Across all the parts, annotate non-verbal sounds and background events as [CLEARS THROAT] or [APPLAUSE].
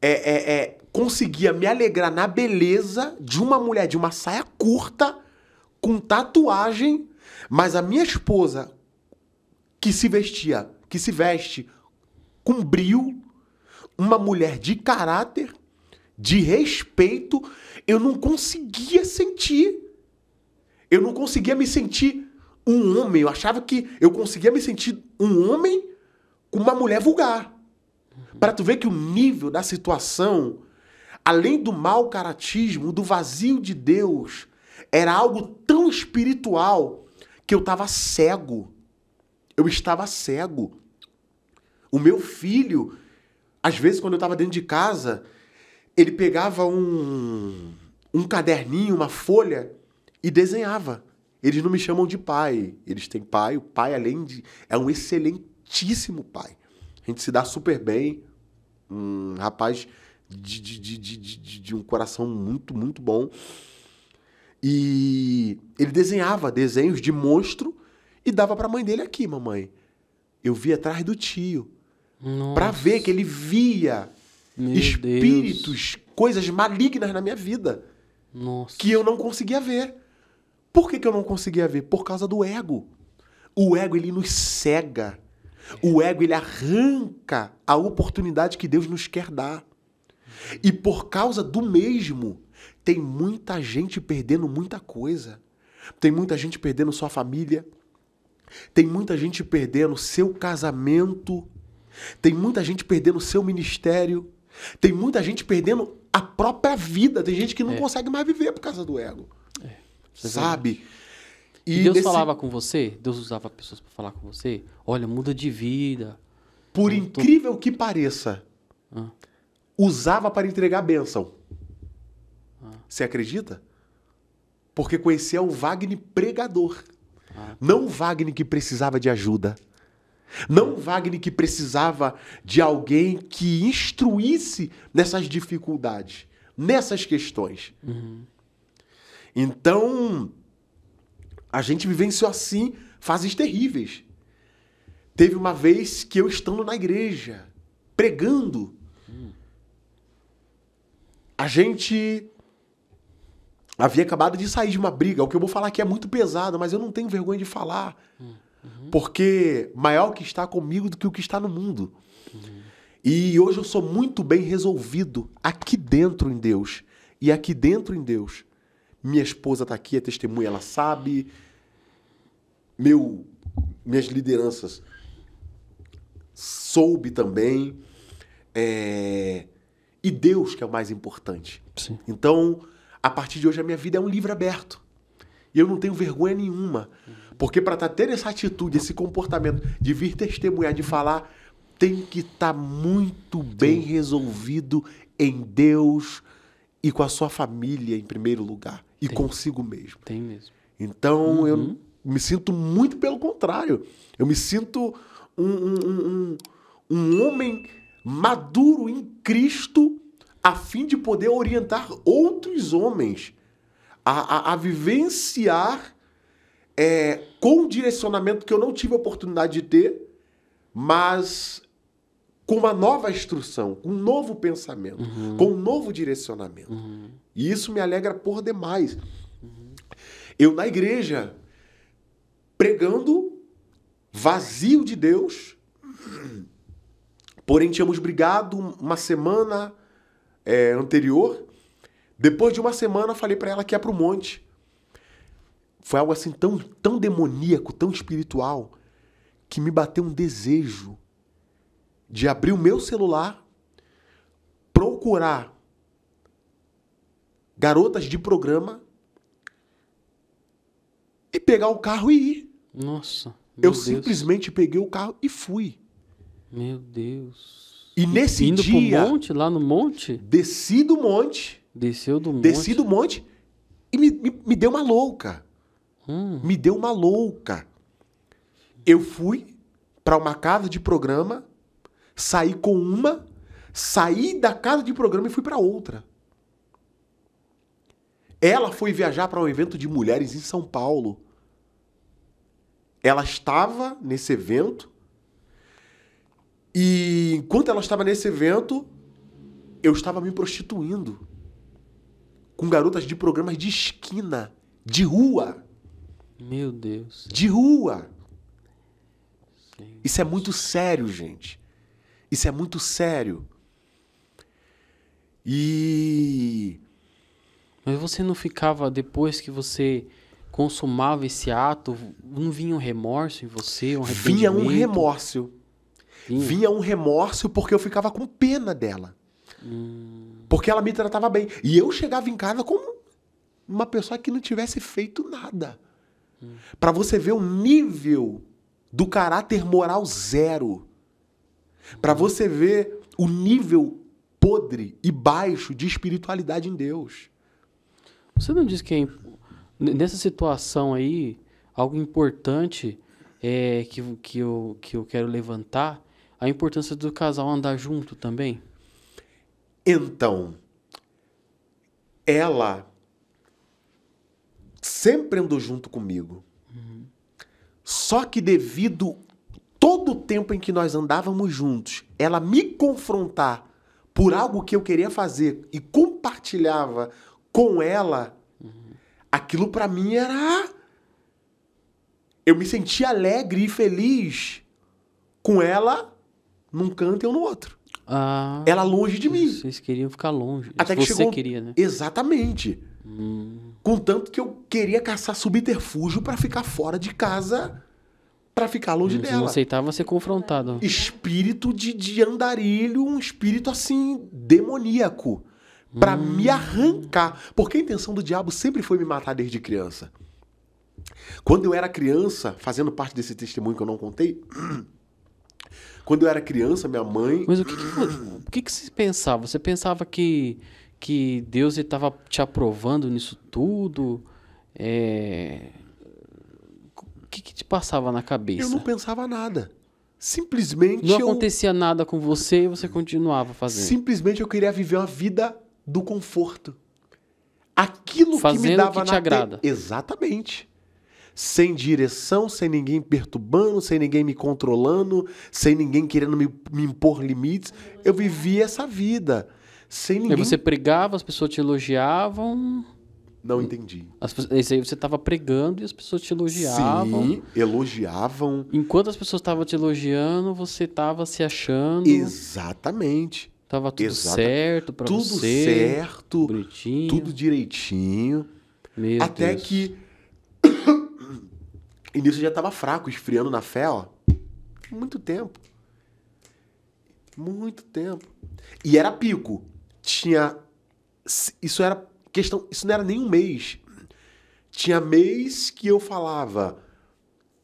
É, é, é, conseguia me alegrar na beleza de uma mulher de uma saia curta, com tatuagem, mas a minha esposa, que se vestia, que se veste com brio, uma mulher de caráter, de respeito, eu não conseguia sentir. Eu não conseguia me sentir um homem. Eu achava que eu conseguia me sentir um homem com uma mulher vulgar. Para tu ver que o nível da situação, além do mau caratismo, do vazio de Deus, era algo tão espiritual que eu estava cego. Eu estava cego. O meu filho, às vezes, quando eu estava dentro de casa, ele pegava um, um caderninho, uma folha e desenhava. Eles não me chamam de pai, eles têm pai. O pai, além de. é um excelentíssimo pai. A gente se dá super bem. Um rapaz de, de, de, de, de, de um coração muito, muito bom. E ele desenhava desenhos de monstro e dava para a mãe dele aqui, mamãe. Eu via atrás do tio. Para ver que ele via meu espíritos, Deus. coisas malignas na minha vida. Nossa. Que eu não conseguia ver. Por que, que eu não conseguia ver? Por causa do ego. O ego, ele nos cega. O ego, ele arranca a oportunidade que Deus nos quer dar. E por causa do mesmo, tem muita gente perdendo muita coisa. Tem muita gente perdendo sua família. Tem muita gente perdendo seu casamento. Tem muita gente perdendo seu ministério. Tem muita gente perdendo a própria vida. Tem gente que não é. consegue mais viver por causa do ego. É, é sabe? E, e Deus falava com você? Deus usava pessoas para falar com você? Olha, muda de vida. Por incrível tô... que pareça, ah. usava para entregar bênção. Ah. Você acredita? Porque conhecia o Wagner pregador. Ah. Não o Wagner que precisava de ajuda não Wagner que precisava de alguém que instruísse nessas dificuldades, nessas questões. Uhum. Então, a gente vivenciou assim fases terríveis. Teve uma vez que eu estando na igreja, pregando, uhum. a gente havia acabado de sair de uma briga. O que eu vou falar aqui é muito pesado, mas eu não tenho vergonha de falar. Hum. Porque maior o que está comigo do que o que está no mundo. Uhum. E hoje eu sou muito bem resolvido aqui dentro em Deus. E aqui dentro em Deus. Minha esposa está aqui, é testemunha, ela sabe. Meu, minhas lideranças soube também. É... E Deus que é o mais importante. Sim. Então, a partir de hoje, a minha vida é um livro aberto. E eu não tenho vergonha nenhuma. Uhum. Porque para tá ter essa atitude, esse comportamento de vir testemunhar, de falar, tem que estar tá muito bem Sim. resolvido em Deus e com a sua família em primeiro lugar e tem. consigo mesmo. Tem mesmo. Então uhum. eu me sinto muito pelo contrário. Eu me sinto um, um, um, um homem maduro em Cristo a fim de poder orientar outros homens a, a, a vivenciar é, com direcionamento que eu não tive a oportunidade de ter, mas com uma nova instrução, com um novo pensamento, uhum. com um novo direcionamento. Uhum. E isso me alegra por demais. Uhum. Eu na igreja, pregando, vazio de Deus, porém tínhamos brigado uma semana é, anterior. Depois de uma semana, falei para ela que ia para o monte foi algo assim tão, tão demoníaco, tão espiritual, que me bateu um desejo de abrir o meu celular, procurar garotas de programa e pegar o carro e ir. Nossa. Eu Deus. simplesmente peguei o carro e fui. Meu Deus. E nesse Indo dia. Pro monte, lá no monte? Desci do monte. Desceu do monte. Desci do monte e me, me, me deu uma louca. Hum. Me deu uma louca. Eu fui para uma casa de programa, saí com uma, saí da casa de programa e fui para outra. Ela foi viajar para um evento de mulheres em São Paulo. Ela estava nesse evento e enquanto ela estava nesse evento, eu estava me prostituindo com garotas de programas de esquina, de rua. Meu Deus. De rua. Isso é muito sério, gente. Isso é muito sério. E. Mas você não ficava, depois que você consumava esse ato, não vinha um remorso em você? Um vinha um remorso. Vinha. vinha. um remorso porque eu ficava com pena dela. Hum. Porque ela me tratava bem. E eu chegava em casa como uma pessoa que não tivesse feito nada. Para você ver o nível do caráter moral zero. Para você ver o nível podre e baixo de espiritualidade em Deus. Você não diz que é, nessa situação aí, algo importante é, que, que, eu, que eu quero levantar, a importância do casal andar junto também? Então, ela sempre andou junto comigo. Uhum. Só que devido todo o tempo em que nós andávamos juntos, ela me confrontar por algo que eu queria fazer e compartilhava com ela, uhum. aquilo para mim era eu me sentia alegre e feliz com ela num canto e eu no outro. Ah, ela longe de mim. Vocês queriam ficar longe. Até que Você chegou... queria, né? Exatamente. Hum. Contanto que eu queria caçar subterfúgio para ficar fora de casa, para ficar longe Mas dela. Não aceitava ser confrontado. Espírito de, de andarilho, um espírito assim, demoníaco. para hum. me arrancar. Porque a intenção do diabo sempre foi me matar desde criança. Quando eu era criança, fazendo parte desse testemunho que eu não contei. Quando eu era criança, minha mãe. Mas o que, que, o que, que você pensava? Você pensava que, que Deus estava te aprovando nisso tudo? É... O que, que te passava na cabeça? Eu não pensava nada. Simplesmente. Não eu... acontecia nada com você e você continuava fazendo. Simplesmente eu queria viver uma vida do conforto. Aquilo Fazendo que me dava o que te na agrada. Te... Exatamente sem direção, sem ninguém perturbando, sem ninguém me controlando, sem ninguém querendo me, me impor limites. Eu vivia essa vida. Sem ninguém. Aí você pregava, as pessoas te elogiavam. Não entendi. As, aí você estava pregando e as pessoas te elogiavam. Sim, elogiavam. Enquanto as pessoas estavam te elogiando, você estava se achando. Exatamente. Tava tudo certo para você. Tudo certo. Bonitinho. Tudo direitinho. Meu até Deus. que e nisso eu já estava fraco, esfriando na fé, ó. Muito tempo. Muito tempo. E era pico. Tinha. Isso era questão. Isso não era nem um mês. Tinha mês que eu falava: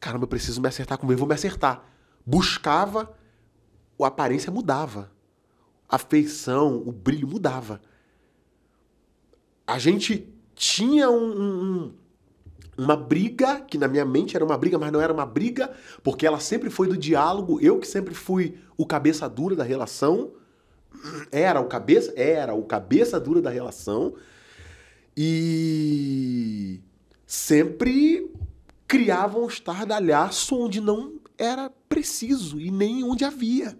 caramba, eu preciso me acertar comigo, vou me acertar. Buscava, a aparência mudava. A feição, o brilho mudava. A gente tinha um, um uma briga, que na minha mente era uma briga, mas não era uma briga, porque ela sempre foi do diálogo, eu que sempre fui o cabeça dura da relação, era o cabeça, era o cabeça dura da relação, e sempre criava um estardalhaço onde não era preciso e nem onde havia,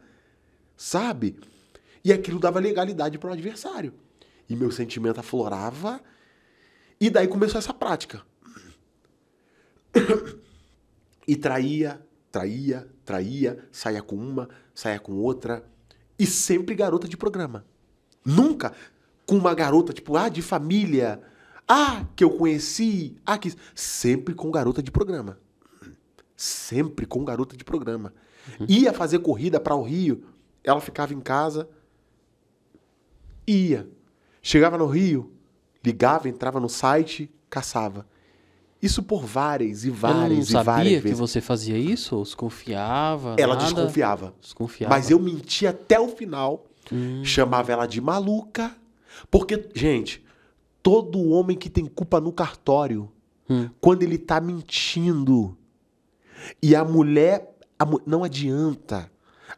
sabe? E aquilo dava legalidade para o adversário. E meu sentimento aflorava, e daí começou essa prática e traía, traía, traía, saía com uma, saía com outra. E sempre garota de programa. Nunca com uma garota, tipo, ah, de família. Ah, que eu conheci. Ah, que. Sempre com garota de programa. Sempre com garota de programa. Uhum. Ia fazer corrida para o Rio, ela ficava em casa. Ia. Chegava no Rio, ligava, entrava no site, caçava. Isso por várias e várias e várias vezes. sabia que você fazia isso? Ou desconfiava? Ela nada. desconfiava. Desconfiava. Mas eu menti até o final. Hum. Chamava ela de maluca. Porque, gente, todo homem que tem culpa no cartório, hum. quando ele tá mentindo, e a mulher. A, não adianta.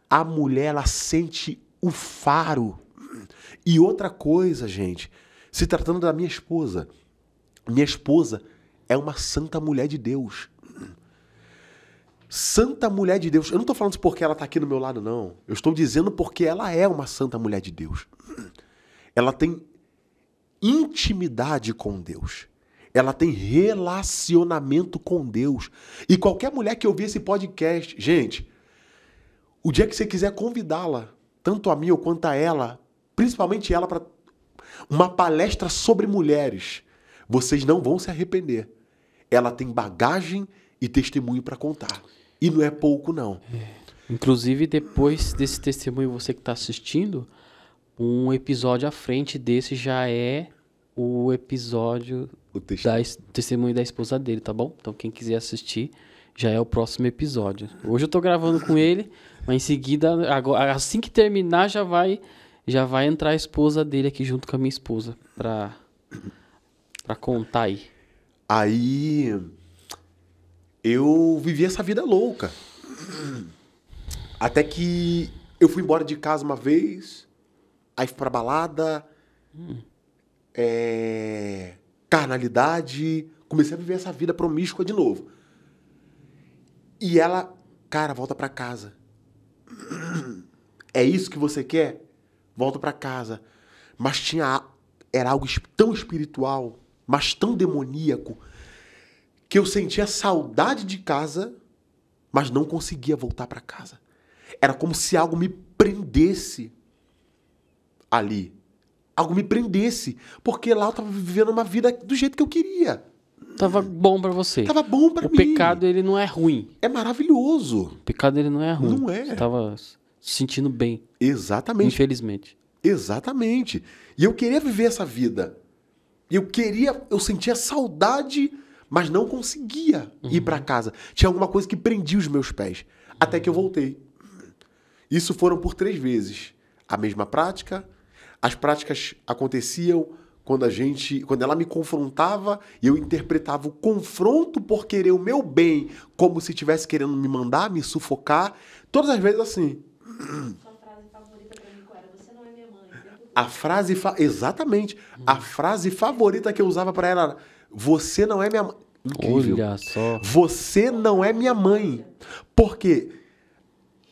A mulher, ela sente o faro. E outra coisa, gente, se tratando da minha esposa. Minha esposa é uma santa mulher de Deus. Santa mulher de Deus. Eu não estou falando isso porque ela está aqui no meu lado, não. Eu estou dizendo porque ela é uma santa mulher de Deus. Ela tem intimidade com Deus. Ela tem relacionamento com Deus. E qualquer mulher que ouvir esse podcast, gente, o dia que você quiser convidá-la, tanto a mim ou quanto a ela, principalmente ela, para uma palestra sobre mulheres, vocês não vão se arrepender ela tem bagagem e testemunho para contar. E não é pouco, não. É. Inclusive, depois desse testemunho, você que está assistindo, um episódio à frente desse já é o episódio o da, testemunho da esposa dele, tá bom? Então, quem quiser assistir, já é o próximo episódio. Hoje eu tô gravando com ele, [LAUGHS] mas em seguida, agora, assim que terminar, já vai já vai entrar a esposa dele aqui junto com a minha esposa para contar aí. Aí eu vivi essa vida louca. Até que eu fui embora de casa uma vez, aí fui pra balada, hum. é, carnalidade, comecei a viver essa vida promíscua de novo. E ela, cara, volta pra casa. É isso que você quer? Volta pra casa. Mas tinha. Era algo tão espiritual mas tão demoníaco, que eu sentia saudade de casa, mas não conseguia voltar para casa. Era como se algo me prendesse ali. Algo me prendesse, porque lá eu tava vivendo uma vida do jeito que eu queria. Tava bom para você. Tava bom para mim. O pecado ele não é ruim. É maravilhoso. O pecado ele não é ruim. Não é. Você tava se sentindo bem. Exatamente. Infelizmente. Exatamente. E eu queria viver essa vida e Eu queria, eu sentia saudade, mas não conseguia uhum. ir para casa. Tinha alguma coisa que prendia os meus pés. Uhum. Até que eu voltei. Isso foram por três vezes. A mesma prática. As práticas aconteciam quando a gente, quando ela me confrontava e eu interpretava o confronto por querer o meu bem, como se estivesse querendo me mandar, me sufocar. Todas as vezes assim. [CLEARS THROAT] A frase. Fa... Exatamente. A hum. frase favorita que eu usava para ela era: Você não é minha mãe. Olha só. Você não é minha mãe. Porque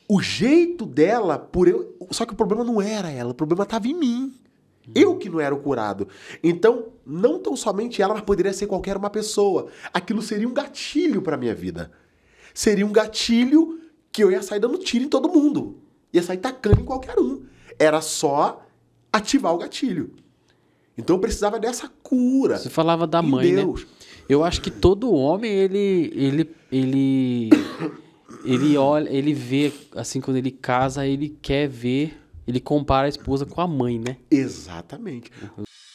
o jeito dela, por eu. Só que o problema não era ela, o problema estava em mim. Hum. Eu que não era o curado. Então, não tão somente ela, mas poderia ser qualquer uma pessoa. Aquilo seria um gatilho para minha vida. Seria um gatilho que eu ia sair dando tiro em todo mundo. Ia sair tacando em qualquer um. Era só ativar o gatilho. Então eu precisava dessa cura. Você falava da mãe, né? Deus. né? Eu acho que todo homem ele ele ele [COUGHS] ele olha, ele vê assim quando ele casa, ele quer ver, ele compara a esposa com a mãe, né? Exatamente. Uhum.